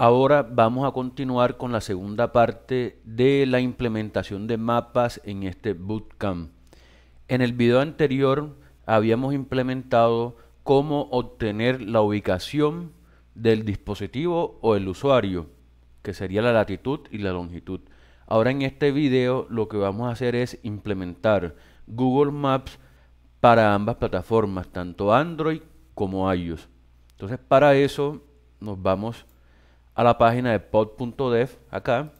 Ahora vamos a continuar con la segunda parte de la implementación de mapas en este bootcamp. En el video anterior habíamos implementado cómo obtener la ubicación del dispositivo o el usuario, que sería la latitud y la longitud. Ahora en este video lo que vamos a hacer es implementar Google Maps para ambas plataformas, tanto Android como iOS. Entonces para eso nos vamos a a la página de pod.dev acá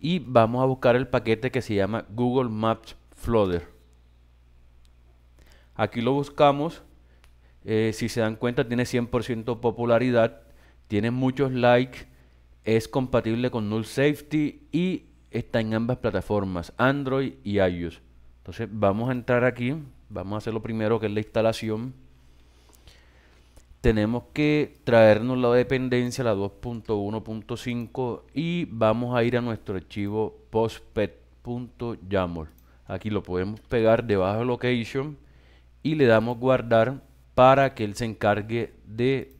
y vamos a buscar el paquete que se llama Google Maps flutter Aquí lo buscamos. Eh, si se dan cuenta tiene 100% popularidad, tiene muchos likes, es compatible con Null Safety y está en ambas plataformas, Android y iOS. Entonces vamos a entrar aquí, vamos a hacer lo primero que es la instalación tenemos que traernos la dependencia, la 2.1.5, y vamos a ir a nuestro archivo postpet.yaml. Aquí lo podemos pegar debajo de location y le damos guardar para que él se encargue de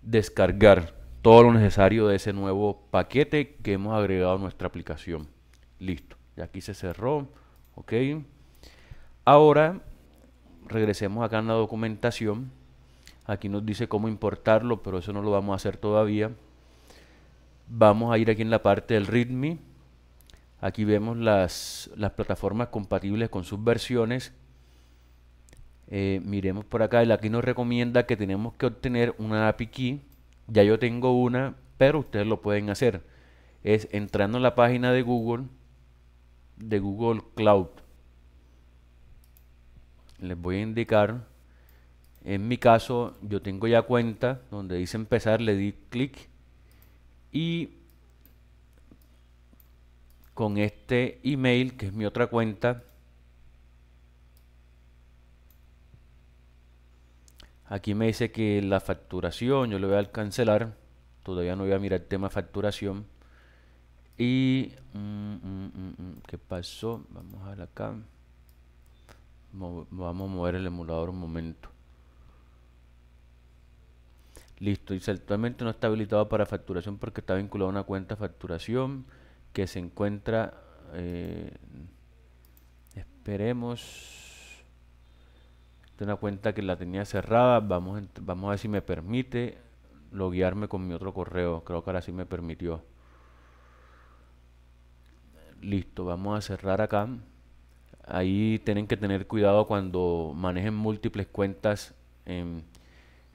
descargar todo lo necesario de ese nuevo paquete que hemos agregado a nuestra aplicación. Listo, y aquí se cerró. Ok, ahora regresemos acá en la documentación Aquí nos dice cómo importarlo, pero eso no lo vamos a hacer todavía. Vamos a ir aquí en la parte del README. Aquí vemos las, plataformas compatibles con sus versiones. Eh, miremos por acá, el aquí nos recomienda que tenemos que obtener una API key. Ya yo tengo una, pero ustedes lo pueden hacer. Es entrando en la página de Google, de Google Cloud. Les voy a indicar en mi caso, yo tengo ya cuenta donde dice empezar, le di clic y con este email, que es mi otra cuenta, Aquí me dice que la facturación, yo le voy a cancelar. Todavía no voy a mirar el tema facturación. Y... Mm, mm, mm, ¿Qué pasó? Vamos a ver acá. vamos a mover el emulador un momento. Listo, y actualmente no está habilitado para facturación porque está vinculado a una cuenta de facturación que se encuentra, eh, esperemos, de una cuenta que la tenía cerrada. Vamos, vamos a ver si me permite loguearme con mi otro correo. Creo que ahora sí me permitió. Listo, vamos a cerrar acá. Ahí tienen que tener cuidado cuando manejen múltiples cuentas en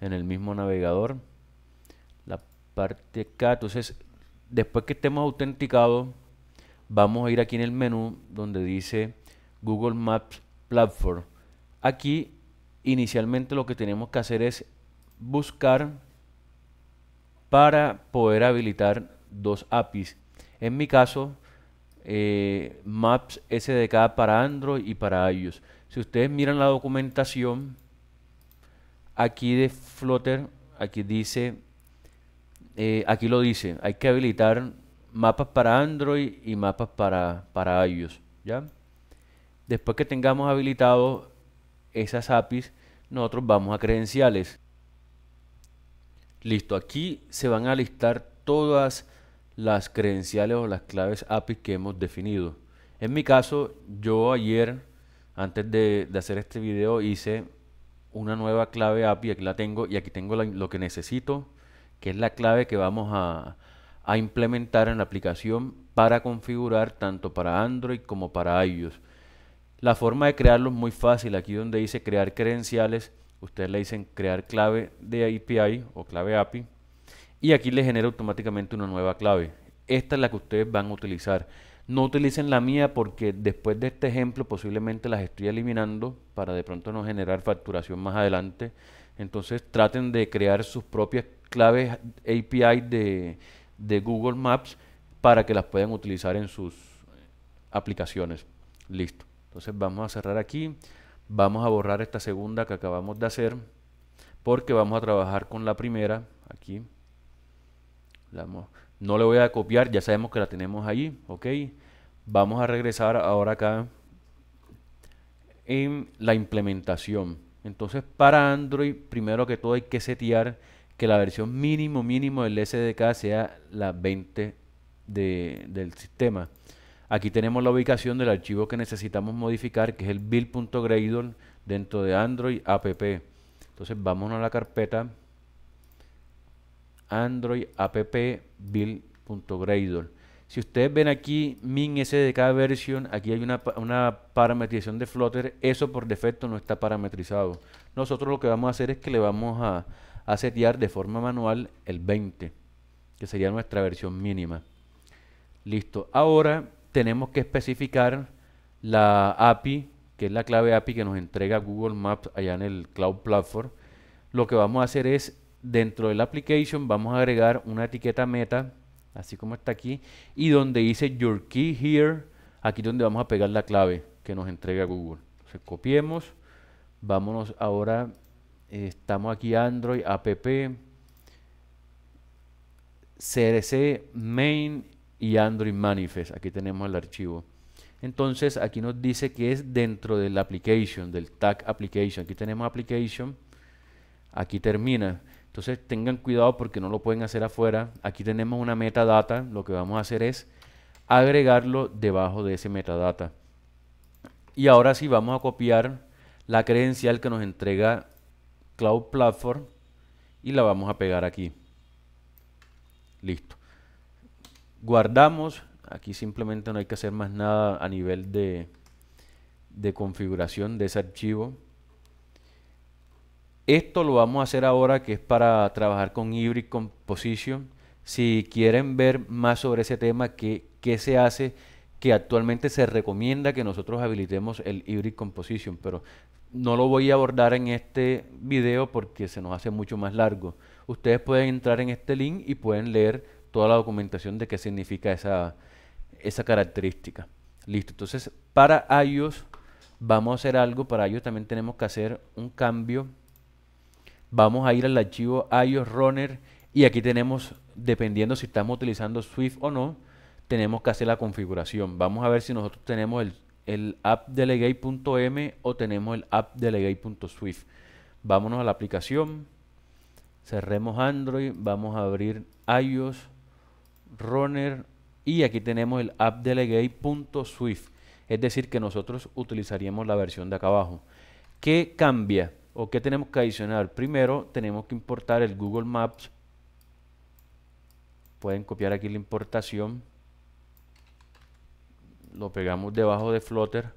en el mismo navegador. La parte acá, entonces después que estemos autenticados, vamos a ir aquí en el menú donde dice Google Maps Platform. Aquí inicialmente lo que tenemos que hacer es buscar para poder habilitar dos APIs. En mi caso, eh, Maps SDK para Android y para iOS. Si ustedes miran la documentación, Aquí de Flutter, aquí dice, eh, aquí lo dice, hay que habilitar mapas para Android y mapas para, para iOS, ¿ya? Después que tengamos habilitado esas APIs, nosotros vamos a credenciales. Listo, aquí se van a listar todas las credenciales o las claves API que hemos definido. En mi caso, yo ayer, antes de, de hacer este video, hice una nueva clave API, aquí la tengo y aquí tengo lo que necesito, que es la clave que vamos a, a implementar en la aplicación para configurar tanto para Android como para iOS. La forma de crearlo es muy fácil. Aquí donde dice crear credenciales, ustedes le dicen crear clave de API o clave API. Y aquí le genera automáticamente una nueva clave. Esta es la que ustedes van a utilizar. No utilicen la mía porque después de este ejemplo posiblemente las estoy eliminando para de pronto no generar facturación más adelante. Entonces traten de crear sus propias claves API de, Google Maps para que las puedan utilizar en sus eh, aplicaciones. Listo. Entonces vamos a cerrar aquí. Vamos a borrar esta segunda que acabamos de hacer porque vamos a trabajar con la primera aquí. No le voy a copiar, ya sabemos que la tenemos allí, ok. Vamos a regresar ahora acá en la implementación. Entonces para Android, primero que todo hay que setear que la versión mínimo mínimo del SDK sea la 20 del sistema. Aquí tenemos la ubicación del archivo que necesitamos modificar, que es el build.gradle dentro de Android app. Entonces vámonos a la carpeta Android app build.gradle. Si ustedes ven aquí min SDK versión, aquí hay una, parametrización de Flutter, eso por defecto no está parametrizado. Nosotros lo que vamos a hacer es que le vamos a, a setear de forma manual el 20, que sería nuestra versión mínima. Listo. Ahora tenemos que especificar la API, que es la clave API que nos entrega Google Maps allá en el Cloud Platform. Lo que vamos a hacer es dentro del application vamos a agregar una etiqueta meta, así como está aquí, y donde dice your key here, aquí es donde vamos a pegar la clave que nos entrega Google. Entonces copiemos, vámonos ahora, eh, estamos aquí Android, app, CRC, main y Android manifest. Aquí tenemos el archivo. Entonces aquí nos dice que es dentro del application, del tag application. Aquí tenemos application, aquí termina. Entonces tengan cuidado porque no lo pueden hacer afuera. Aquí tenemos una metadata. Lo que vamos a hacer es agregarlo debajo de ese metadata. Y ahora sí vamos a copiar la credencial que nos entrega Cloud Platform y la vamos a pegar aquí. Listo. Guardamos. Aquí simplemente no hay que hacer más nada a nivel de, de configuración de ese archivo. Esto lo vamos a hacer ahora que es para trabajar con Hybrid Composition. Si quieren ver más sobre ese tema, qué, se hace, que actualmente se recomienda que nosotros habilitemos el Hybrid Composition, pero no lo voy a abordar en este video porque se nos hace mucho más largo. Ustedes pueden entrar en este link y pueden leer toda la documentación de qué significa esa, esa característica. Listo, entonces para iOS vamos a hacer algo, para iOS también tenemos que hacer un cambio Vamos a ir al archivo iOS Runner y aquí tenemos, dependiendo si estamos utilizando Swift o no, tenemos que hacer la configuración. Vamos a ver si nosotros tenemos el, el appdelegate.m o tenemos el appdelegate.swift. Vámonos a la aplicación. Cerremos Android. Vamos a abrir iOS, Runner y aquí tenemos el appdelegate.swift. Es decir, que nosotros utilizaríamos la versión de acá abajo. ¿Qué cambia? ¿O qué tenemos que adicionar? Primero tenemos que importar el Google Maps. Pueden copiar aquí la importación. Lo pegamos debajo de Flutter.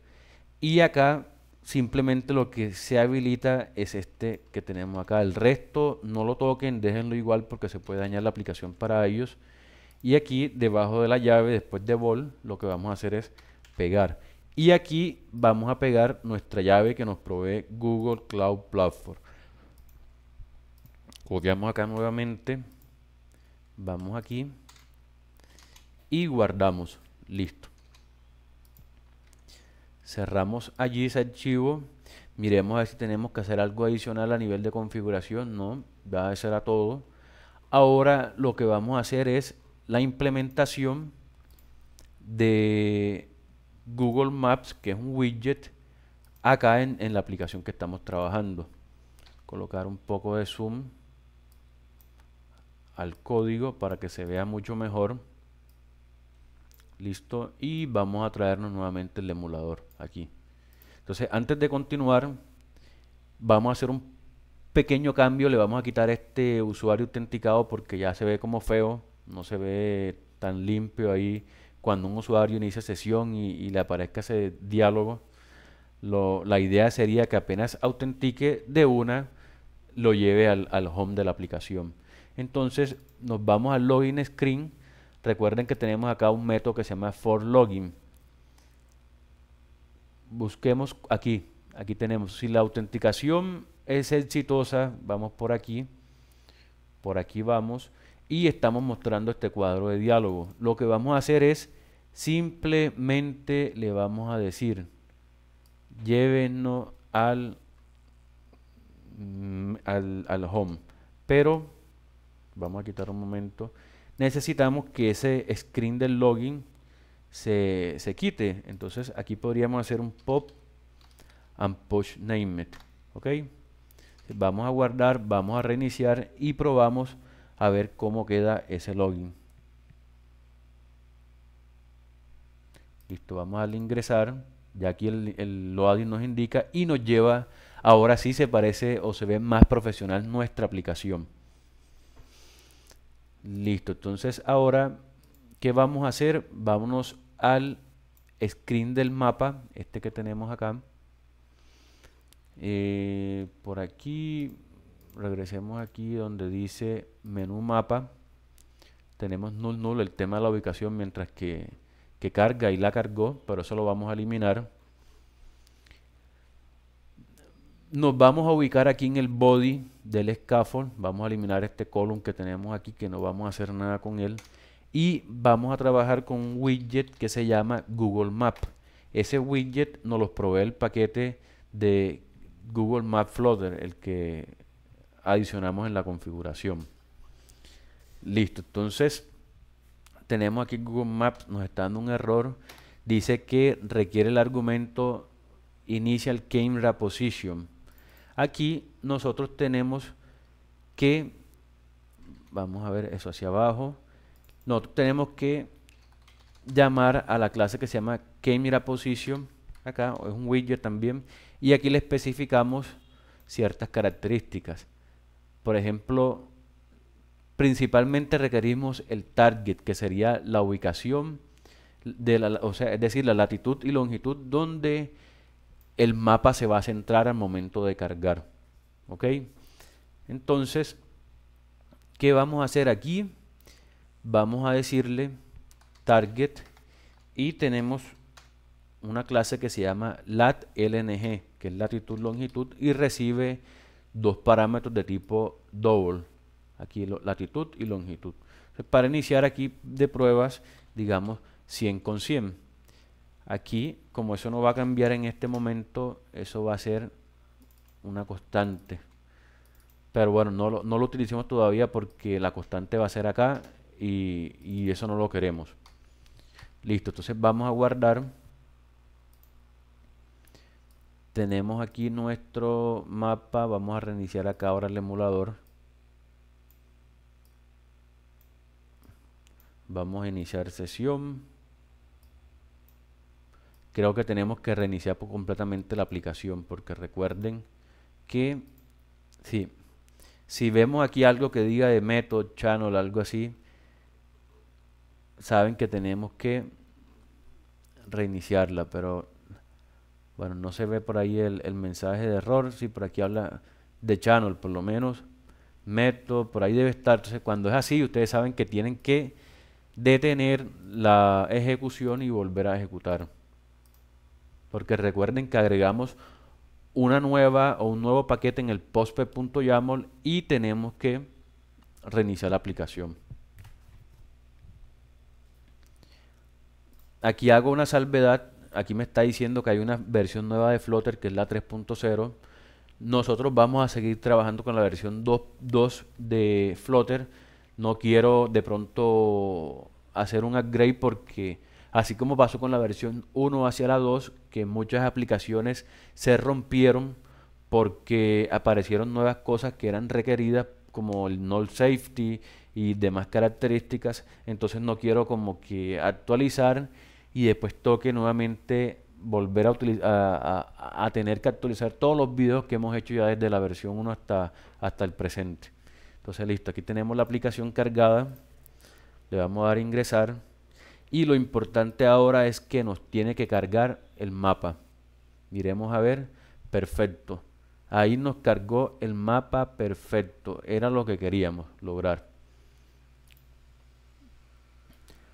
Y acá simplemente lo que se habilita es este que tenemos acá. El resto no lo toquen, déjenlo igual porque se puede dañar la aplicación para ellos. Y aquí debajo de la llave, después de vol, lo que vamos a hacer es pegar. Y aquí vamos a pegar nuestra llave que nos provee Google Cloud Platform. Copiamos acá nuevamente. Vamos aquí. Y guardamos. Listo. Cerramos allí ese archivo. Miremos a ver si tenemos que hacer algo adicional a nivel de configuración. No, va a ser a todo. Ahora lo que vamos a hacer es la implementación de Google Maps, que es un widget, acá en, la aplicación que estamos trabajando. Colocar un poco de zoom al código para que se vea mucho mejor. Listo. Y vamos a traernos nuevamente el emulador aquí. Entonces, antes de continuar, vamos a hacer un pequeño cambio. Le vamos a quitar este usuario autenticado porque ya se ve como feo. No se ve tan limpio ahí cuando un usuario inicia sesión y, le aparezca ese diálogo, la idea sería que apenas autentique de una, lo lleve al, al home de la aplicación. Entonces nos vamos al login screen. Recuerden que tenemos acá un método que se llama for login. Busquemos aquí. Aquí tenemos. Si la autenticación es exitosa, vamos por aquí. Por aquí vamos. Y estamos mostrando este cuadro de diálogo. Lo que vamos a hacer es Simplemente le vamos a decir, llévenos al, mm, al, al home. Pero, vamos a quitar un momento, necesitamos que ese screen del login se, se, quite. Entonces aquí podríamos hacer un pop and push name it. ¿Ok? Vamos a guardar, vamos a reiniciar y probamos a ver cómo queda ese login. Listo, vamos al ingresar. Ya aquí el, el nos indica y nos lleva. Ahora sí se parece o se ve más profesional nuestra aplicación. Listo, entonces ahora, ¿qué vamos a hacer? Vámonos al screen del mapa, este que tenemos acá. Eh, por aquí, regresemos aquí donde dice menú mapa. Tenemos null null, el tema de la ubicación, mientras que que carga y la cargó, pero eso lo vamos a eliminar. Nos vamos a ubicar aquí en el body del scaffold. Vamos a eliminar este column que tenemos aquí, que no vamos a hacer nada con él. Y vamos a trabajar con un widget que se llama Google Map. Ese widget nos lo provee el paquete de Google Map Flutter, el que adicionamos en la configuración. Listo, entonces tenemos aquí Google Maps, nos está dando un error. Dice que requiere el argumento initial camera position. Aquí nosotros tenemos que, vamos a ver eso hacia abajo, nosotros tenemos que llamar a la clase que se llama camera position, acá es un widget también, y aquí le especificamos ciertas características. Por ejemplo, Principalmente requerimos el target, que sería la ubicación, de la, o sea, es decir, la latitud y longitud donde el mapa se va a centrar al momento de cargar. ¿Ok? Entonces, ¿qué vamos a hacer aquí? Vamos a decirle target y tenemos una clase que se llama latlng, que es latitud, longitud, y recibe dos parámetros de tipo double. Aquí latitud y longitud. para iniciar aquí de pruebas, digamos 100 con 100. Aquí, como eso no va a cambiar en este momento, eso va a ser una constante. Pero bueno, no lo, utilicemos todavía porque la constante va a ser acá y, y eso no lo queremos. Listo, entonces vamos a guardar tenemos aquí nuestro mapa, vamos a reiniciar acá ahora el emulador Vamos a iniciar sesión. Creo que tenemos que reiniciar completamente la aplicación porque recuerden que si vemos aquí algo que diga de método, channel, algo así, saben que tenemos que reiniciarla, pero bueno, no se ve por ahí el, mensaje de error, si por aquí habla de channel por lo menos, Método, por ahí debe estar, entonces cuando es así ustedes saben que tienen que detener la ejecución y volver a ejecutar. Porque recuerden que agregamos una nueva o un nuevo paquete en el postpep.yaml y tenemos que reiniciar la aplicación. Aquí hago una salvedad. Aquí me está diciendo que hay una versión nueva de Flutter que es la 3.0. Nosotros vamos a seguir trabajando con la versión 2, 2 de Flutter no quiero de pronto hacer un upgrade porque así como pasó con la versión 1 hacia la 2, que muchas aplicaciones se rompieron porque aparecieron nuevas cosas que eran requeridas como el null safety y demás características, entonces no quiero como que actualizar y después toque nuevamente volver a, tener que actualizar todos los videos que hemos hecho ya desde la versión 1 hasta, hasta el presente. Entonces, listo, aquí tenemos la aplicación cargada. Le vamos a dar ingresar. Y lo importante ahora es que nos tiene que cargar el mapa. Miremos a ver. Perfecto. Ahí nos cargó el mapa perfecto. Era lo que queríamos lograr.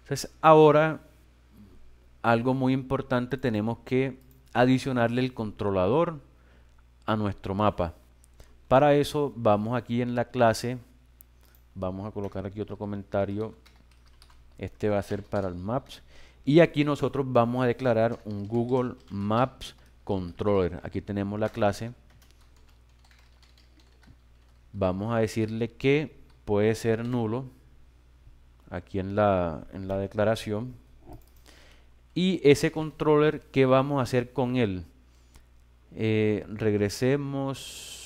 Entonces, ahora algo muy importante tenemos que adicionarle el controlador a nuestro mapa. Para eso vamos aquí en la clase, vamos a colocar aquí otro comentario, este va a ser para el Maps, y aquí nosotros vamos a declarar un Google Maps Controller. Aquí tenemos la clase, vamos a decirle que puede ser nulo, aquí en la, en la declaración, y ese controller, ¿qué vamos a hacer con él? Eh, regresemos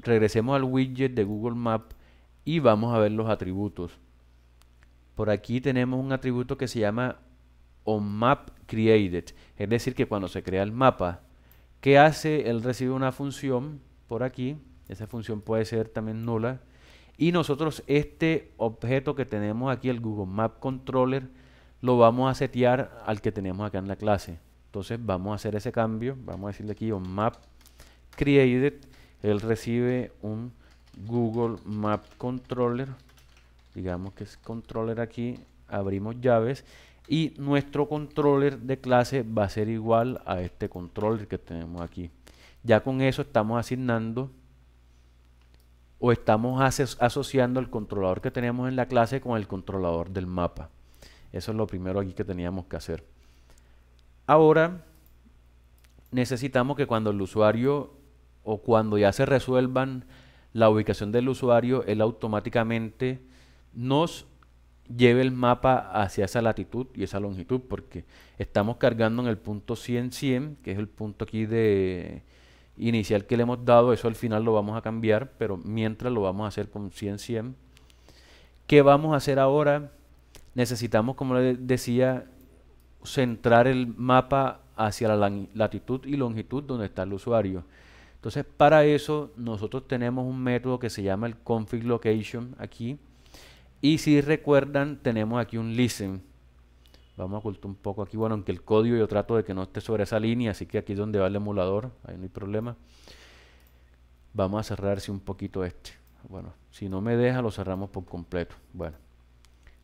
regresemos al widget de Google Map y vamos a ver los atributos. Por aquí tenemos un atributo que se llama onMapCreated, es decir, que cuando se crea el mapa, ¿qué hace? Él recibe una función por aquí, esa función puede ser también nula, y nosotros este objeto que tenemos aquí, el Google Map Controller, lo vamos a setear al que tenemos acá en la clase. Entonces vamos a hacer ese cambio, vamos a decirle aquí onMapCreated, él recibe un Google Map Controller, digamos que es controller aquí, abrimos llaves y nuestro controller de clase va a ser igual a este controller que tenemos aquí. Ya con eso estamos asignando o estamos asociando el controlador que tenemos en la clase con el controlador del mapa. Eso es lo primero aquí que teníamos que hacer. Ahora necesitamos que cuando el usuario o cuando ya se resuelvan la ubicación del usuario, él automáticamente nos lleve el mapa hacia esa latitud y esa longitud, porque estamos cargando en el punto 100-100, que es el punto aquí de inicial que le hemos dado, eso al final lo vamos a cambiar, pero mientras lo vamos a hacer con 100-100. ¿Qué vamos a hacer ahora? Necesitamos, como les decía, centrar el mapa hacia la latitud y longitud donde está el usuario. Entonces, para eso nosotros tenemos un método que se llama el config location aquí. Y si recuerdan, tenemos aquí un listen. Vamos a ocultar un poco aquí, bueno, aunque el código yo trato de que no esté sobre esa línea, así que aquí es donde va el emulador, ahí no hay problema. Vamos a cerrarse un poquito este. Bueno, si no me deja, lo cerramos por completo. Bueno,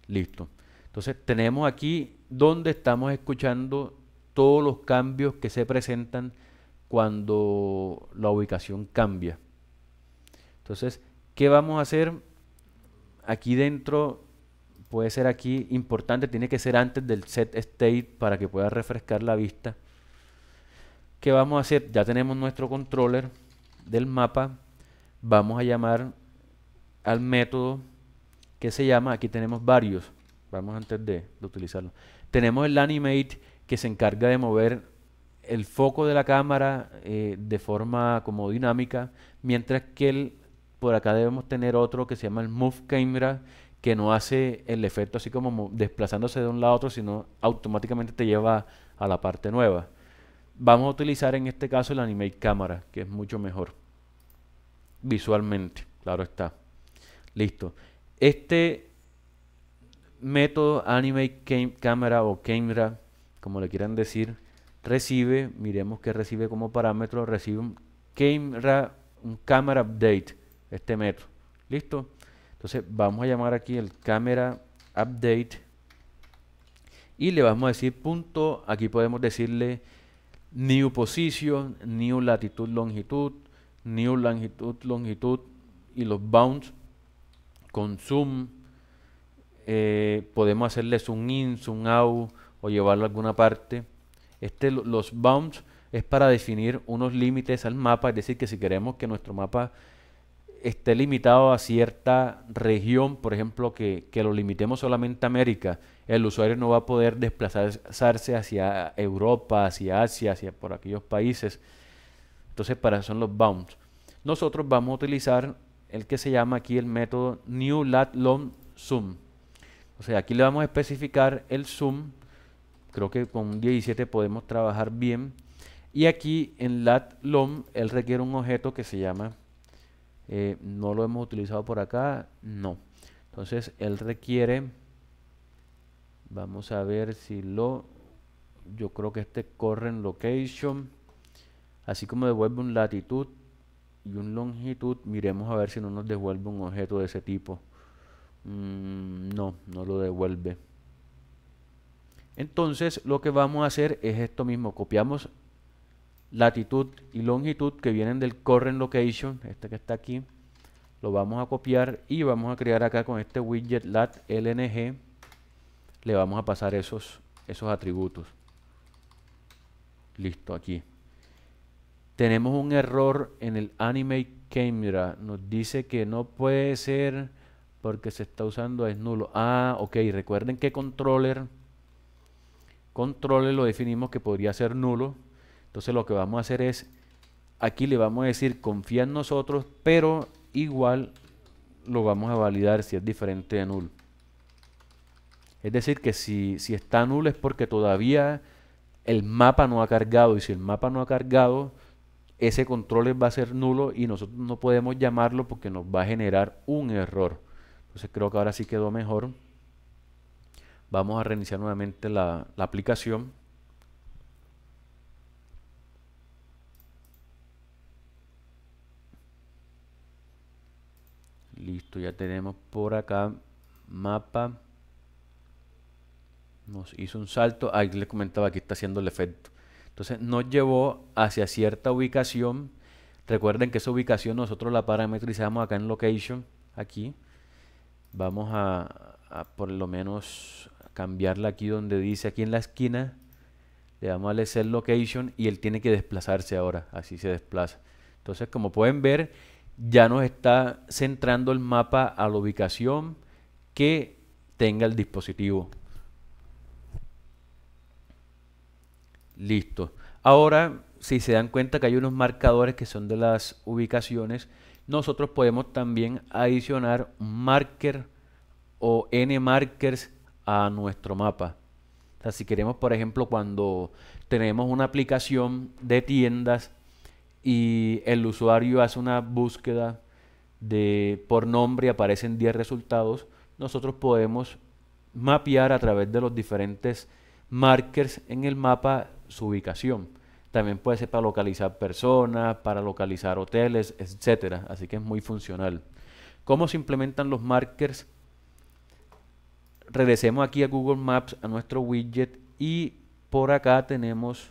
listo. Entonces tenemos aquí donde estamos escuchando todos los cambios que se presentan cuando la ubicación cambia. Entonces, ¿qué vamos a hacer aquí dentro? Puede ser aquí importante, tiene que ser antes del set state para que pueda refrescar la vista. ¿Qué vamos a hacer? Ya tenemos nuestro controller del mapa. Vamos a llamar al método que se llama, aquí tenemos varios, vamos antes de, de utilizarlo. Tenemos el animate que se encarga de mover el foco de la cámara eh, de forma como dinámica, mientras que el, por acá debemos tener otro que se llama el Move Camera, que no hace el efecto así como desplazándose de un lado a otro, sino automáticamente te lleva a la parte nueva. Vamos a utilizar en este caso el Animate Camera, que es mucho mejor visualmente, claro está. Listo. Este método Animate Camera o Camera, como le quieran decir, recibe, miremos que recibe como parámetro, recibe un camera, un camera update, este método, ¿Listo? Entonces vamos a llamar aquí el camera update y le vamos a decir punto, aquí podemos decirle new position, new latitud, longitud, new longitud, longitud y los bounds con zoom. Eh, podemos hacerle zoom in, zoom out o llevarlo a alguna parte este, los bounds es para definir unos límites al mapa, es decir, que si queremos que nuestro mapa esté limitado a cierta región, por ejemplo, que, que, lo limitemos solamente a América, el usuario no va a poder desplazarse hacia Europa, hacia Asia, hacia por aquellos países. Entonces, para eso son los bounds. Nosotros vamos a utilizar el que se llama aquí el método new lat long zoom. O sea, aquí le vamos a especificar el zoom Creo que con un 17 podemos trabajar bien. Y aquí en lat long, él requiere un objeto que se llama, eh, no lo hemos utilizado por acá, no. Entonces él requiere, vamos a ver si lo, yo creo que este corre en location, así como devuelve un latitud y un longitud, miremos a ver si no nos devuelve un objeto de ese tipo. Mm, no, no lo devuelve. Entonces lo que vamos a hacer es esto mismo, copiamos latitud y longitud que vienen del current location, este que está aquí, lo vamos a copiar y vamos a crear acá con este widget lat lng, le vamos a pasar esos, esos atributos. Listo, aquí. Tenemos un error en el animate camera, nos dice que no puede ser porque se está usando es nulo. Ah, ok, recuerden que controller Controles lo definimos que podría ser nulo. Entonces lo que vamos a hacer es, aquí le vamos a decir confía en nosotros, pero igual lo vamos a validar si es diferente de nulo. Es decir, que si, si está nulo es porque todavía el mapa no ha cargado. Y si el mapa no ha cargado, ese control va a ser nulo y nosotros no podemos llamarlo porque nos va a generar un error. Entonces creo que ahora sí quedó mejor. Vamos a reiniciar nuevamente la, aplicación. Listo, ya tenemos por acá mapa. Nos hizo un salto. Ahí les comentaba, que está haciendo el efecto. Entonces nos llevó hacia cierta ubicación. Recuerden que esa ubicación nosotros la parametrizamos acá en location. Aquí vamos a por lo menos cambiarla aquí donde dice, aquí en la esquina, le damos al set location y él tiene que desplazarse ahora, así se desplaza. Entonces, como pueden ver, ya nos está centrando el mapa a la ubicación que tenga el dispositivo. Listo. Ahora, si se dan cuenta que hay unos marcadores que son de las ubicaciones, nosotros podemos también adicionar un marker o n markers a nuestro mapa. así si queremos, por ejemplo, cuando tenemos una aplicación de tiendas y el usuario hace una búsqueda de, por nombre y aparecen 10 resultados, nosotros podemos mapear a través de los diferentes markers en el mapa su ubicación. También puede ser para localizar personas, para localizar hoteles, etcétera Así que es muy funcional. ¿Cómo se implementan los markers regresemos aquí a Google Maps, a nuestro widget y por acá tenemos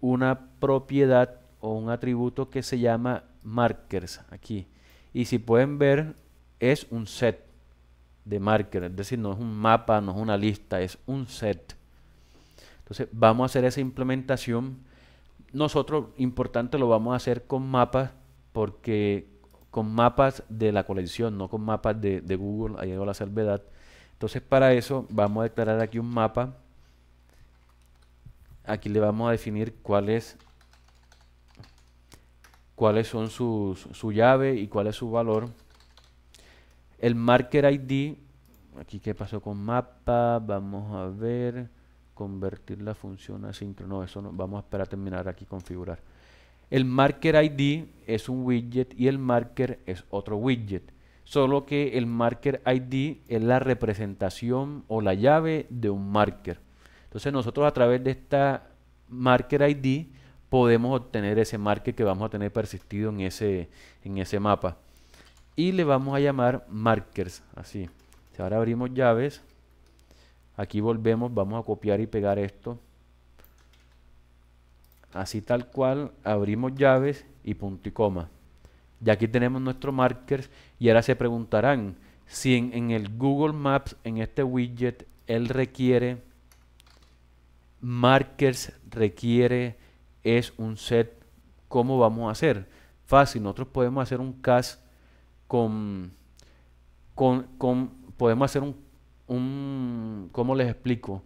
una propiedad o un atributo que se llama markers aquí. Y si pueden ver, es un set de markers, es decir, no es un mapa, no es una lista, es un set. Entonces vamos a hacer esa implementación. Nosotros, importante, lo vamos a hacer con mapas porque con mapas de la colección, no con mapas de, Google, ahí hago la salvedad. Entonces para eso vamos a declarar aquí un mapa. Aquí le vamos a definir cuál cuáles son su llave y cuál es su valor. El marker ID, aquí qué pasó con mapa, vamos a ver, convertir la función asíncrona, no, eso no, vamos a esperar a terminar aquí configurar. El marker ID es un widget y el marker es otro widget solo que el marker ID es la representación o la llave de un marker. Entonces nosotros a través de esta marker ID podemos obtener ese marker que vamos a tener persistido en ese, en ese mapa. Y le vamos a llamar markers, así. ahora abrimos llaves, aquí volvemos, vamos a copiar y pegar esto. Así tal cual, abrimos llaves y punto y coma. Y aquí tenemos nuestro markers y ahora se preguntarán si en, el Google Maps, en este widget, él requiere markers, requiere es un set. ¿Cómo vamos a hacer? Fácil, nosotros podemos hacer un cast con, podemos hacer un, un, ¿cómo les explico?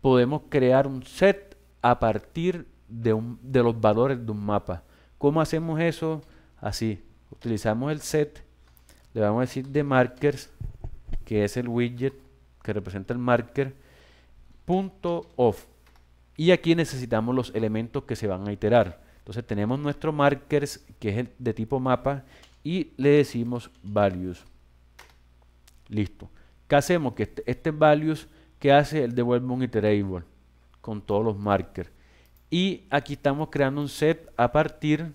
Podemos crear un set a partir de, de los valores de un mapa. ¿Cómo hacemos eso? Así, utilizamos el set, le vamos a decir de markers, que es el widget que representa el marker, punto off. Y aquí necesitamos los elementos que se van a iterar. Entonces tenemos nuestro markers, que es el de tipo mapa, y le decimos values. Listo. ¿Qué hacemos? Que este, este values que hace el devuelve un iterable con todos los markers. Y aquí estamos creando un set a partir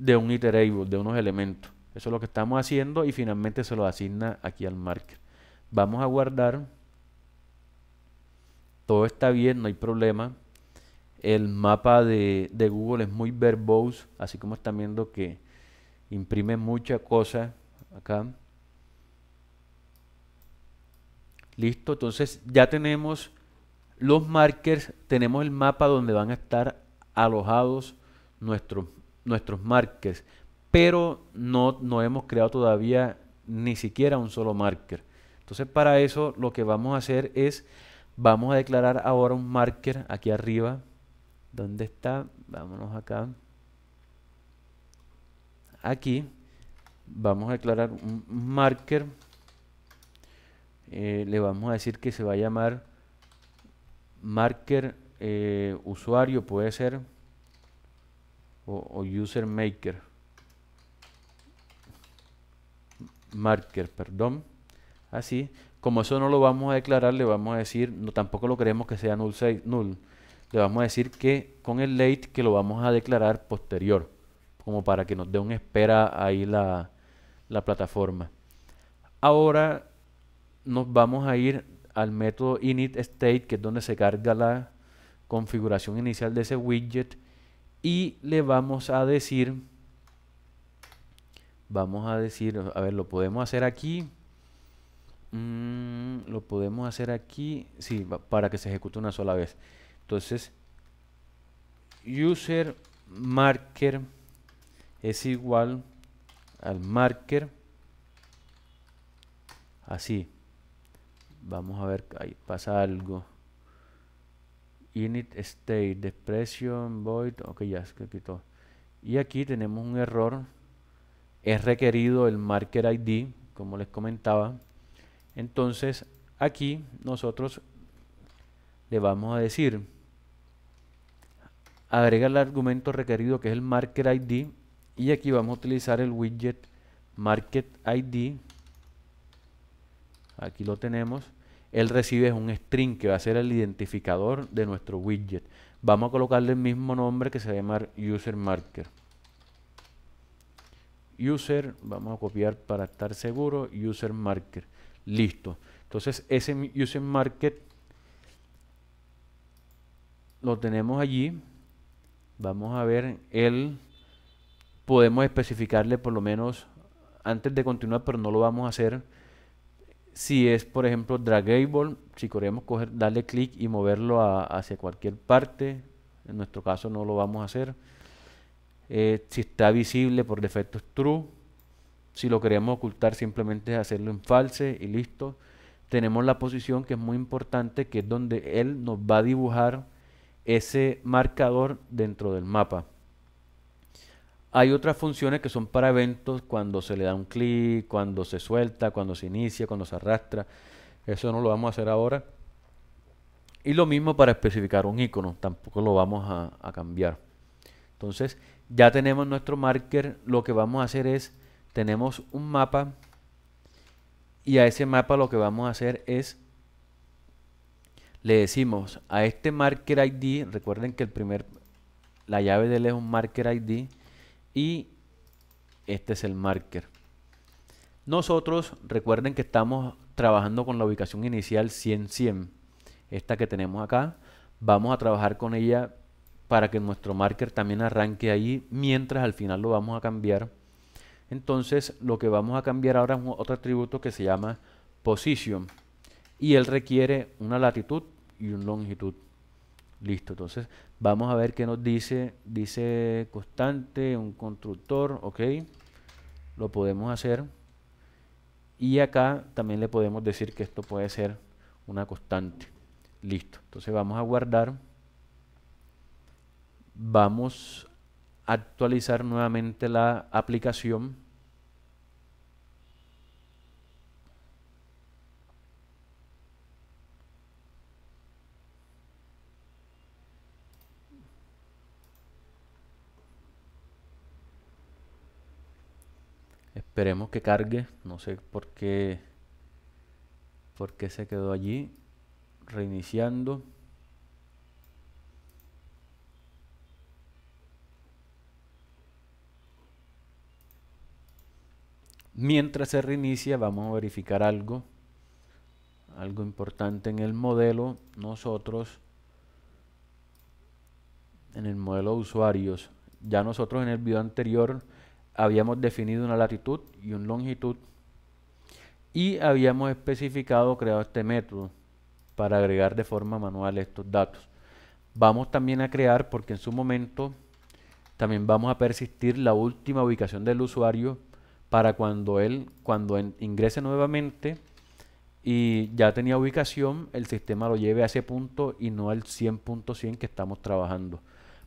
de un iterable, de unos elementos. Eso es lo que estamos haciendo y finalmente se lo asigna aquí al marker. Vamos a guardar. Todo está bien, no hay problema. El mapa de, Google es muy verbose, así como están viendo que imprime mucha cosa acá. Listo, entonces ya tenemos los markers, tenemos el mapa donde van a estar alojados nuestros nuestros markers, pero no, no hemos creado todavía ni siquiera un solo marker. Entonces para eso lo que vamos a hacer es, vamos a declarar ahora un marker aquí arriba. ¿Dónde está? Vámonos acá. Aquí vamos a declarar un marker. Eh, le vamos a decir que se va a llamar marker eh, usuario, puede ser o, user maker marker, perdón, así, ah, como eso no lo vamos a declarar, le vamos a decir, no, tampoco lo queremos que sea null, null, le vamos a decir que con el late que lo vamos a declarar posterior, como para que nos dé un espera ahí la, la plataforma. Ahora nos vamos a ir al método init state, que es donde se carga la configuración inicial de ese widget, y le vamos a decir, vamos a decir, a ver, lo podemos hacer aquí, mm, lo podemos hacer aquí, sí, para que se ejecute una sola vez. Entonces, user marker es igual al marker, así. Vamos a ver, ahí pasa algo init state, depression void, ok ya se quitó. Y aquí tenemos un error, es requerido el marker ID, como les comentaba. Entonces aquí nosotros le vamos a decir, agrega el argumento requerido que es el marker ID y aquí vamos a utilizar el widget market ID. Aquí lo tenemos él recibe un string que va a ser el identificador de nuestro widget. Vamos a colocarle el mismo nombre que se va a llamar user marker. User, vamos a copiar para estar seguro, user marker. Listo. Entonces ese user market lo tenemos allí. Vamos a ver el podemos especificarle por lo menos antes de continuar, pero no lo vamos a hacer si es, por ejemplo, dragable, si queremos darle clic y moverlo hacia cualquier parte, en nuestro caso no lo vamos a hacer. Eh, si está visible, por defecto es true. Si lo queremos ocultar, simplemente es hacerlo en false y listo. Tenemos la posición que es muy importante, que es donde él nos va a dibujar ese marcador dentro del mapa. Hay otras funciones que son para eventos cuando se le da un clic, cuando se suelta, cuando se inicia, cuando se arrastra. Eso no lo vamos a hacer ahora. Y lo mismo para especificar un icono, tampoco lo vamos a, cambiar. Entonces, ya tenemos nuestro marker. Lo que vamos a hacer es, tenemos un mapa y a ese mapa lo que vamos a hacer es le decimos a este marker ID, recuerden que el primer la llave de él es un marker ID y este es el marker. Nosotros recuerden que estamos trabajando con la ubicación inicial 100-100, esta que tenemos acá. Vamos a trabajar con ella para que nuestro marker también arranque ahí, mientras al final lo vamos a cambiar. Entonces lo que vamos a cambiar ahora es otro atributo que se llama position y él requiere una latitud y una longitud. Listo, entonces Vamos a ver qué nos dice. Dice constante, un constructor, ok. Lo podemos hacer. Y acá también le podemos decir que esto puede ser una constante. Listo. Entonces vamos a guardar. Vamos a actualizar nuevamente la aplicación. Esperemos que cargue. No sé por qué, por qué se quedó allí. Reiniciando. Mientras se reinicia, vamos a verificar algo. Algo importante en el modelo. Nosotros, en el modelo usuarios. Ya nosotros en el video anterior habíamos definido una latitud y una longitud y habíamos especificado, creado este método para agregar de forma manual estos datos. Vamos también a crear, porque en su momento también vamos a persistir la última ubicación del usuario para cuando él, cuando ingrese nuevamente y ya tenía ubicación, el sistema lo lleve a ese punto y no al 100.100 que estamos trabajando.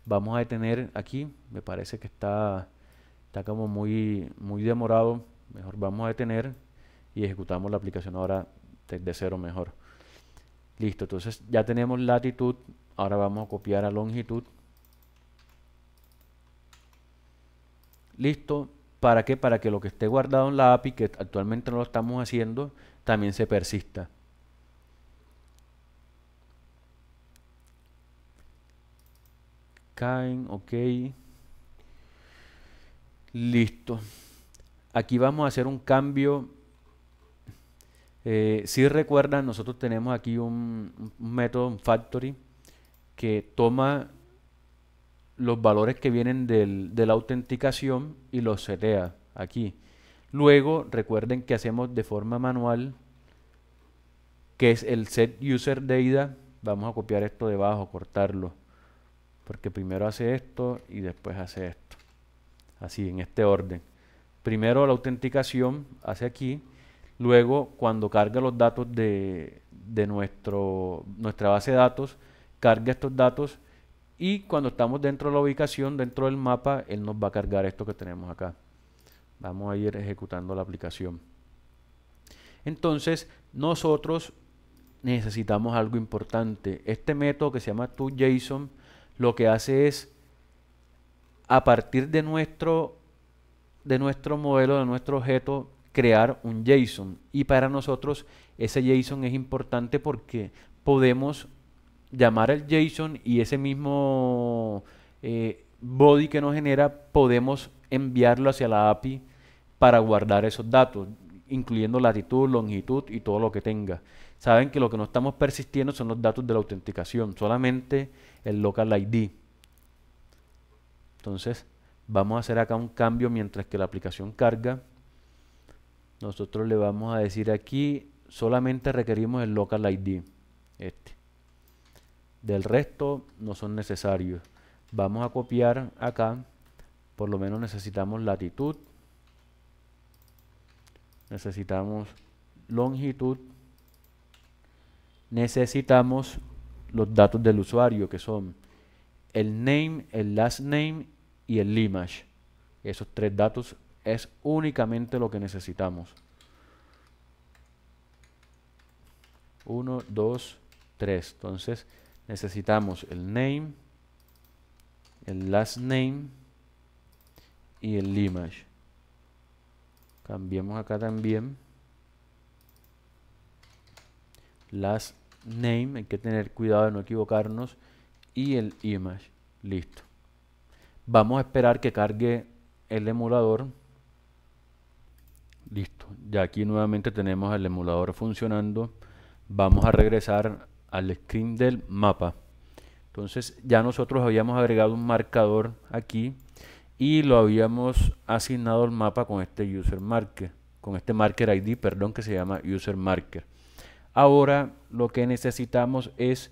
Vamos a detener aquí, me parece que está está como muy, muy demorado, mejor vamos a detener y ejecutamos la aplicación ahora desde cero mejor. Listo, entonces ya tenemos latitud, ahora vamos a copiar a longitud. Listo, ¿para qué? Para que lo que esté guardado en la API, que actualmente no lo estamos haciendo, también se persista. Caen, ok. Listo. Aquí vamos a hacer un cambio. Eh, si recuerdan, nosotros tenemos aquí un, método, un factory, que toma los valores que vienen de la autenticación y los setea aquí. Luego, recuerden que hacemos de forma manual, que es el set user data. Vamos a copiar esto debajo, cortarlo. Porque primero hace esto y después hace esto así en este orden. Primero la autenticación hace aquí, luego cuando carga los datos de, nuestro, nuestra base de datos, carga estos datos y cuando estamos dentro de la ubicación, dentro del mapa, él nos va a cargar esto que tenemos acá. Vamos a ir ejecutando la aplicación. Entonces, nosotros necesitamos algo importante. Este método que se llama toJSON lo que hace es a partir de nuestro, de nuestro modelo, de nuestro objeto, crear un JSON. Y para nosotros ese JSON es importante porque podemos llamar al JSON y ese mismo eh, body que nos genera podemos enviarlo hacia la API para guardar esos datos, incluyendo latitud, longitud y todo lo que tenga. Saben que lo que no estamos persistiendo son los datos de la autenticación, solamente el local ID. Entonces, vamos a hacer acá un cambio mientras que la aplicación carga. Nosotros le vamos a decir aquí, solamente requerimos el local ID, este. Del resto no son necesarios. Vamos a copiar acá, por lo menos necesitamos latitud, necesitamos longitud, necesitamos los datos del usuario que son el name, el last name y el image. Esos tres datos es únicamente lo que necesitamos. uno, dos, tres Entonces necesitamos el name, el last name y el image. Cambiamos acá también. Last name, hay que tener cuidado de no equivocarnos y el image. Listo. Vamos a esperar que cargue el emulador. Listo. Ya aquí nuevamente tenemos el emulador funcionando. Vamos a regresar al screen del mapa. Entonces ya nosotros habíamos agregado un marcador aquí y lo habíamos asignado al mapa con este user marker, con este marker ID, perdón, que se llama user marker. Ahora lo que necesitamos es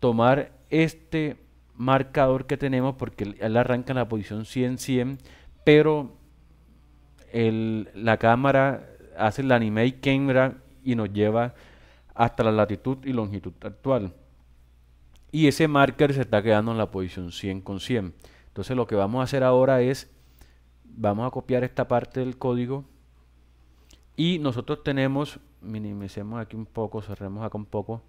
tomar este marcador que tenemos porque él arranca en la posición 100-100, pero el, la cámara hace el anime camera y nos lleva hasta la latitud y longitud actual. Y ese marker se está quedando en la posición 100 con 100. Entonces lo que vamos a hacer ahora es, vamos a copiar esta parte del código y nosotros tenemos, minimicemos aquí un poco, cerremos acá un poco,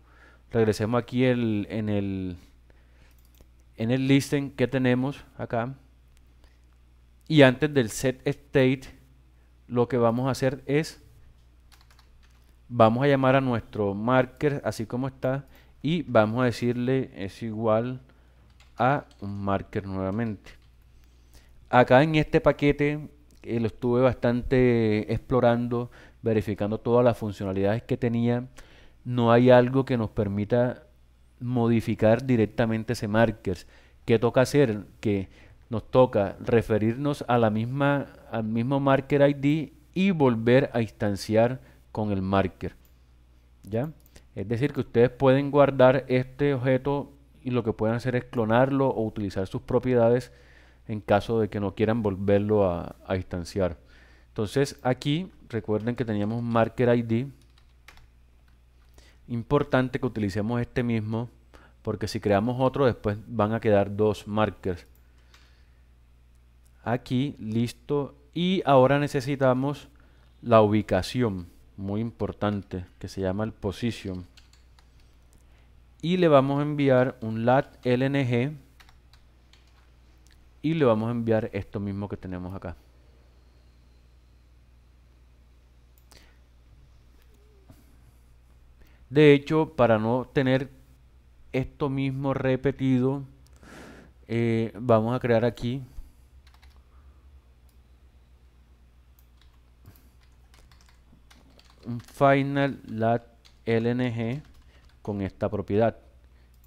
regresemos aquí en el en el listen que tenemos acá. Y antes del set state, lo que vamos a hacer es, vamos a llamar a nuestro marker así como está y vamos a decirle es igual a un marker nuevamente. Acá en este paquete eh, lo estuve bastante explorando, verificando todas las funcionalidades que tenía. No hay algo que nos permita modificar directamente ese marker, ¿Qué toca hacer? Que nos toca referirnos a la misma, al mismo marker ID y volver a instanciar con el marker. ¿Ya? Es decir, que ustedes pueden guardar este objeto y lo que pueden hacer es clonarlo o utilizar sus propiedades en caso de que no quieran volverlo a, a instanciar. Entonces aquí recuerden que teníamos marker ID importante que utilicemos este mismo porque si creamos otro después van a quedar dos markers aquí listo y ahora necesitamos la ubicación muy importante que se llama el position y le vamos a enviar un lat lng y le vamos a enviar esto mismo que tenemos acá De hecho, para no tener esto mismo repetido, eh, vamos a crear aquí un final lat lng con esta propiedad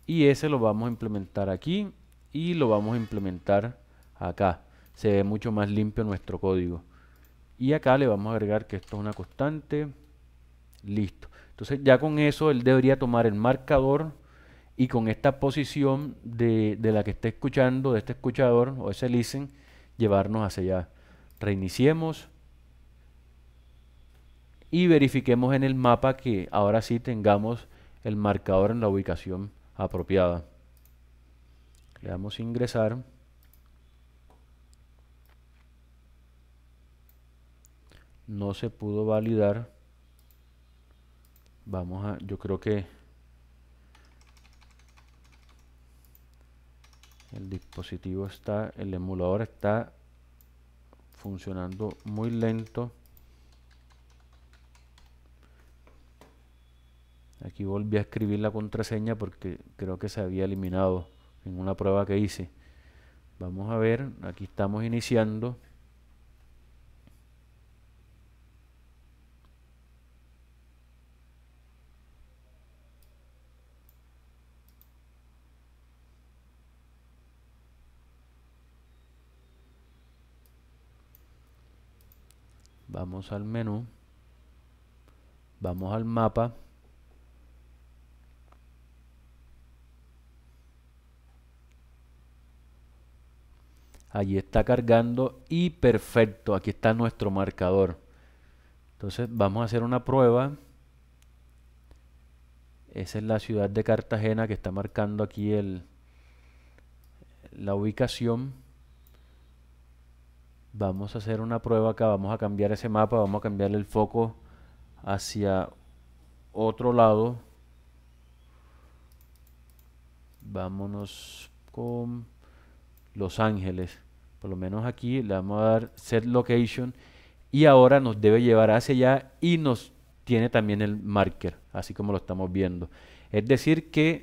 y ese lo vamos a implementar aquí y lo vamos a implementar acá se ve mucho más limpio nuestro código y acá le vamos a agregar que esto es una constante listo entonces ya con eso él debería tomar el marcador y con esta posición de, la que esté escuchando, de este escuchador o ese listen, llevarnos hacia allá. Reiniciemos y verifiquemos en el mapa que ahora sí tengamos el marcador en la ubicación apropiada. Le damos ingresar. No se pudo validar. Vamos a, yo creo que el dispositivo está, el emulador está funcionando muy lento. Aquí volví a escribir la contraseña porque creo que se había eliminado en una prueba que hice. Vamos a ver, aquí estamos iniciando. Vamos al menú. Vamos al mapa. Allí está cargando y perfecto, aquí está nuestro marcador. Entonces vamos a hacer una prueba. Esa es la ciudad de Cartagena que está marcando aquí la ubicación vamos a hacer una prueba acá, vamos a cambiar ese mapa, vamos a cambiarle el foco hacia otro lado. Vámonos con Los Ángeles. Por lo menos aquí le vamos a dar set location y ahora nos debe llevar hacia allá y nos tiene también el marker, así como lo estamos viendo. Es decir que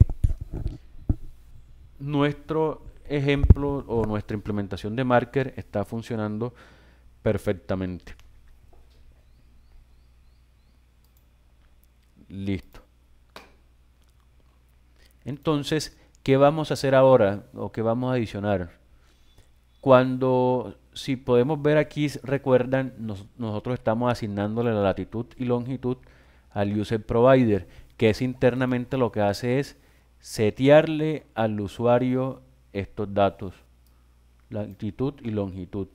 nuestro ejemplo o nuestra implementación de marker está funcionando perfectamente. Listo. Entonces, ¿qué vamos a hacer ahora o qué vamos a adicionar? Cuando, si podemos ver aquí, recuerdan, nosotros estamos asignándole la latitud y longitud al user provider, que es internamente lo que hace es setearle al usuario estos datos, latitud y longitud.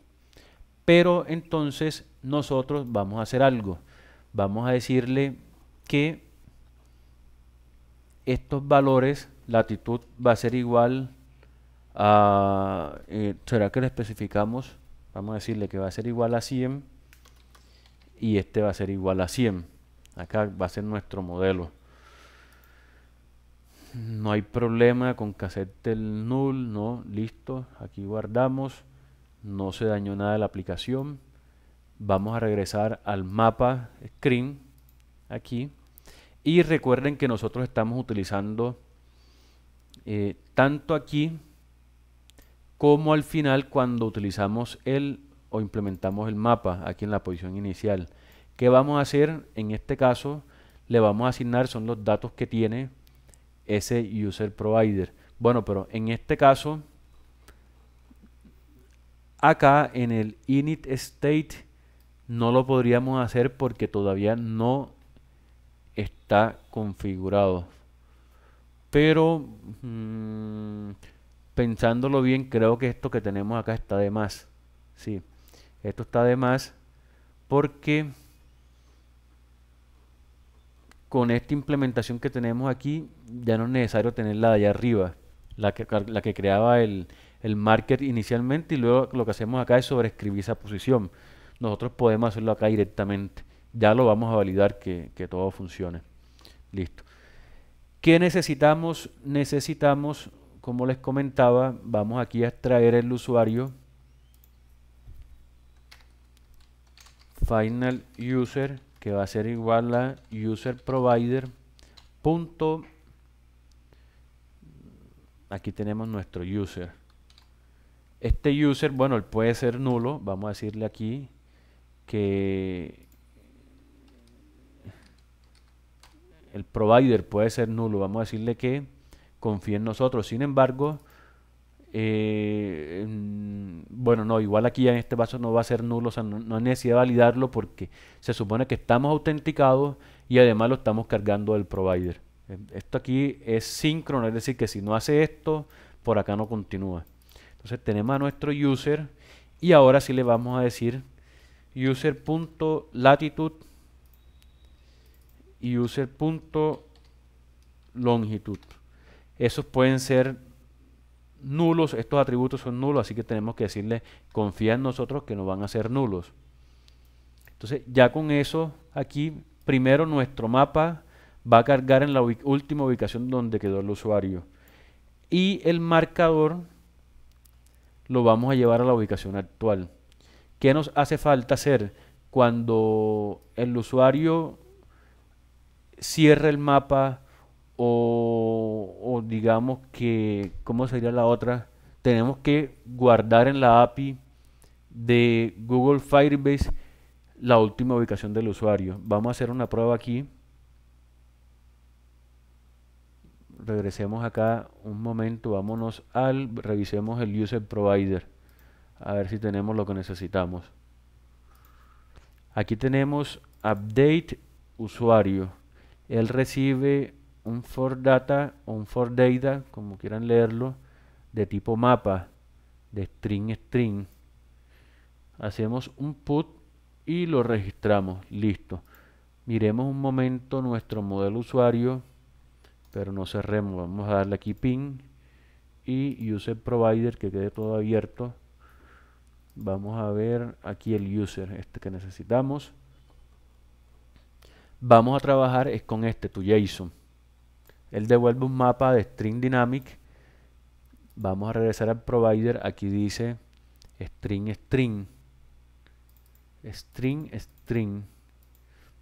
Pero entonces nosotros vamos a hacer algo. Vamos a decirle que estos valores, latitud va a ser igual a... Eh, ¿Será que lo especificamos? Vamos a decirle que va a ser igual a 100 y este va a ser igual a 100. Acá va a ser nuestro modelo. No hay problema con cassette el null, no, listo, aquí guardamos, no se dañó nada la aplicación. Vamos a regresar al mapa screen aquí. Y recuerden que nosotros estamos utilizando eh, tanto aquí como al final cuando utilizamos el o implementamos el mapa aquí en la posición inicial. ¿Qué vamos a hacer? En este caso le vamos a asignar son los datos que tiene ese user provider. Bueno, pero en este caso, acá en el init state no lo podríamos hacer porque todavía no está configurado. Pero mm, pensándolo bien, creo que esto que tenemos acá está de más. Sí, esto está de más porque con esta implementación que tenemos aquí, ya no es necesario tenerla de allá arriba, la que, creaba el, market inicialmente y luego lo que hacemos acá es sobreescribir esa posición. Nosotros podemos hacerlo acá directamente. Ya lo vamos a validar que, que todo funcione. Listo. ¿Qué necesitamos? Necesitamos, como les comentaba, vamos aquí a extraer el usuario final user que va a ser igual a user provider punto aquí tenemos nuestro user este user bueno él puede ser nulo vamos a decirle aquí que el provider puede ser nulo vamos a decirle que confíe en nosotros sin embargo eh, bueno, no, igual aquí en este paso no va a ser nulo, o sea, no, hay necesidad de validarlo porque se supone que estamos autenticados y además lo estamos cargando del provider. Esto aquí es síncrono, es decir, que si no hace esto, por acá no continúa. Entonces tenemos a nuestro user y ahora sí le vamos a decir user.latitude y user.longitude. Esos pueden ser nulos, estos atributos son nulos, así que tenemos que decirle, confía en nosotros que no van a ser nulos. Entonces, ya con eso, aquí, primero nuestro mapa va a cargar en la última ubicación donde quedó el usuario. Y el marcador lo vamos a llevar a la ubicación actual. ¿Qué nos hace falta hacer cuando el usuario cierra el mapa o, digamos que, ¿cómo sería la otra? Tenemos que guardar en la API de Google Firebase la última ubicación del usuario. Vamos a hacer una prueba aquí. Regresemos acá un momento, vámonos al, revisemos el user provider. A ver si tenemos lo que necesitamos. Aquí tenemos update usuario. Él recibe un for data o un for data, como quieran leerlo, de tipo mapa, de string string. Hacemos un put y lo registramos. Listo. Miremos un momento nuestro modelo usuario, pero no cerremos. Vamos a darle aquí pin y user provider que quede todo abierto. Vamos a ver aquí el user, este que necesitamos. Vamos a trabajar con este, tu JSON. Él devuelve un mapa de String Dynamic. Vamos a regresar al provider. Aquí dice string, string. String, string.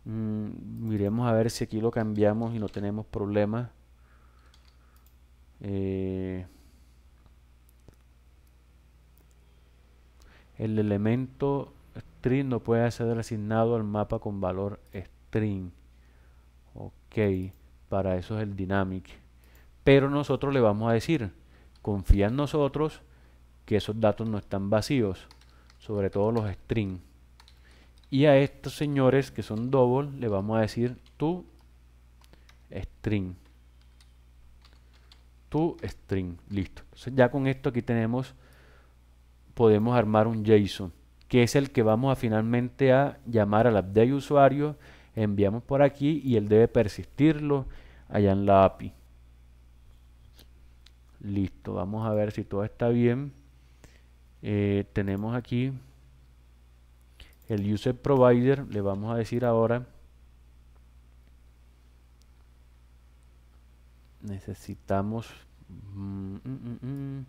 Mm, miremos a ver si aquí lo cambiamos y no tenemos problemas. Eh, el elemento string no puede ser asignado al mapa con valor string. Ok para eso es el dynamic. Pero nosotros le vamos a decir, confía en nosotros que esos datos no están vacíos, sobre todo los string. Y a estos señores que son double le vamos a decir tu string. Tu string, listo. ya con esto aquí tenemos, podemos armar un JSON, que es el que vamos a finalmente a llamar al update usuario enviamos por aquí y él debe persistirlo allá en la API. Listo, vamos a ver si todo está bien. Eh, tenemos aquí el user provider, le vamos a decir ahora. Necesitamos mm, mm, mm,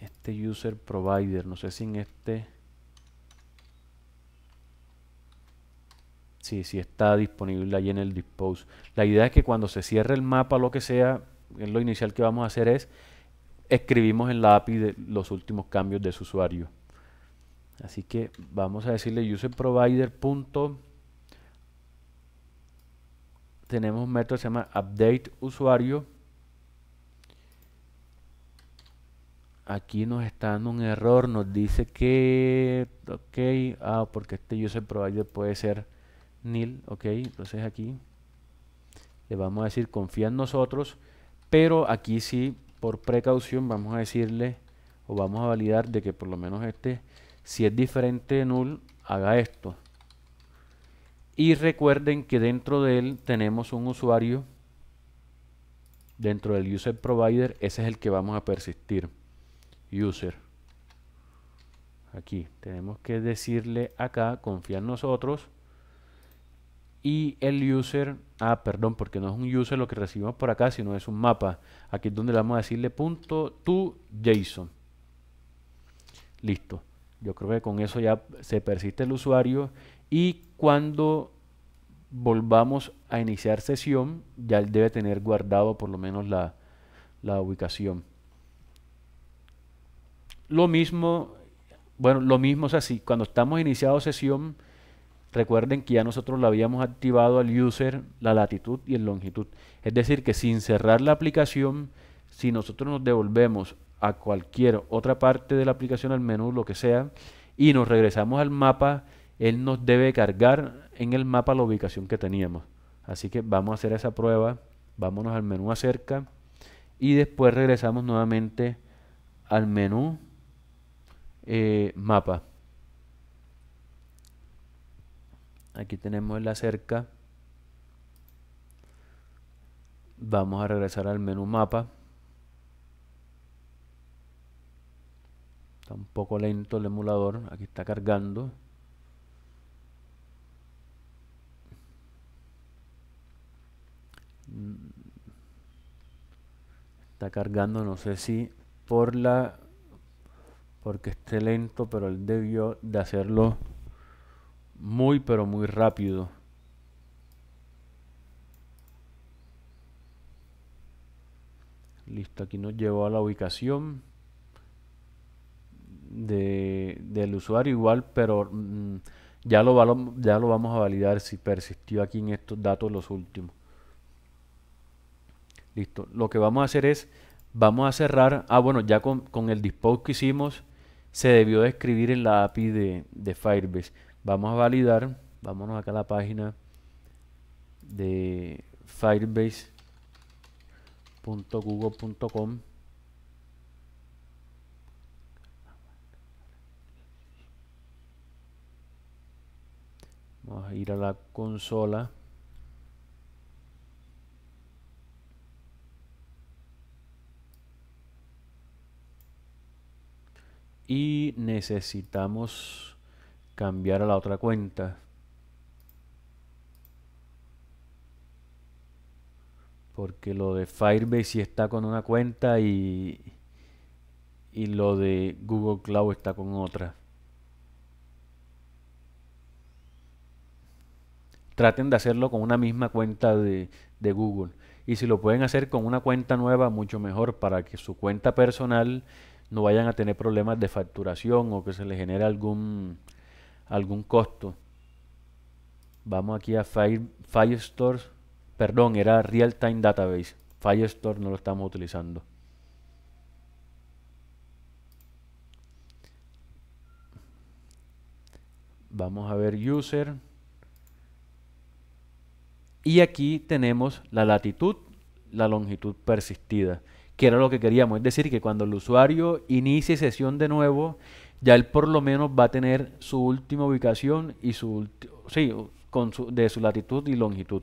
este user provider, no sé si en este si está disponible ahí en el dispose. La idea es que cuando se cierre el mapa, lo que sea, lo inicial que vamos a hacer es escribimos en la API los últimos cambios de su usuario. Así que vamos a decirle userProvider punto tenemos un método que se llama update usuario. Aquí nos está dando un error, nos dice que ok, ah, porque este userProvider provider puede ser nil, ok, entonces aquí le vamos a decir confía en nosotros, pero aquí sí, por precaución, vamos a decirle o vamos a validar de que por lo menos este, si es diferente de null, haga esto. Y recuerden que dentro de él tenemos un usuario, dentro del user provider, ese es el que vamos a persistir, user. Aquí tenemos que decirle acá, confía en nosotros, y el user, ah, perdón, porque no es un user lo que recibimos por acá, sino es un mapa. Aquí es donde le vamos a decirle punto to JSON. Listo. Yo creo que con eso ya se persiste el usuario y cuando volvamos a iniciar sesión, ya él debe tener guardado por lo menos la, la ubicación. Lo mismo, bueno, lo mismo es así, cuando estamos iniciado sesión, Recuerden que ya nosotros le habíamos activado al user la latitud y el longitud. Es decir, que sin cerrar la aplicación, si nosotros nos devolvemos a cualquier otra parte de la aplicación, al menú, lo que sea, y nos regresamos al mapa, él nos debe cargar en el mapa la ubicación que teníamos. Así que vamos a hacer esa prueba. Vámonos al menú acerca y después regresamos nuevamente al menú eh, mapa. aquí tenemos la cerca vamos a regresar al menú mapa está un poco lento el emulador aquí está cargando está cargando no sé si por la porque esté lento pero él debió de hacerlo muy pero muy rápido. Listo, aquí nos llevó a la ubicación de, del usuario igual, pero mm, ya, lo, ya lo vamos a validar si persistió aquí en estos datos los últimos. Listo, lo que vamos a hacer es, vamos a cerrar, ah bueno, ya con, con el dispose que hicimos, se debió de escribir en la API de, de Firebase Vamos a validar. Vámonos acá a la página de firebase.google.com. Vamos a ir a la consola. Y necesitamos cambiar a la otra cuenta. Porque lo de Firebase sí está con una cuenta y, y lo de Google Cloud está con otra. Traten de hacerlo con una misma cuenta de, de Google. Y si lo pueden hacer con una cuenta nueva, mucho mejor para que su cuenta personal no vayan a tener problemas de facturación o que se le genere algún algún costo. Vamos aquí a Fire, Store. perdón, era Real Time Database. store, no lo estamos utilizando. Vamos a ver User. Y aquí tenemos la latitud, la longitud persistida, que era lo que queríamos. Es decir, que cuando el usuario inicie sesión de nuevo, ya él por lo menos va a tener su última ubicación y su sí, con de su latitud y longitud.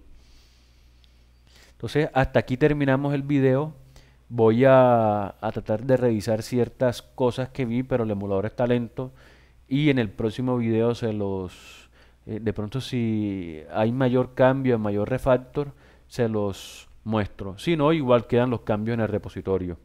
Entonces, hasta aquí terminamos el video. Voy a, tratar de revisar ciertas cosas que vi, pero el emulador está lento. Y en el próximo video se los... Eh, de pronto si hay mayor cambio, mayor refactor, se los muestro. Si no, igual quedan los cambios en el repositorio.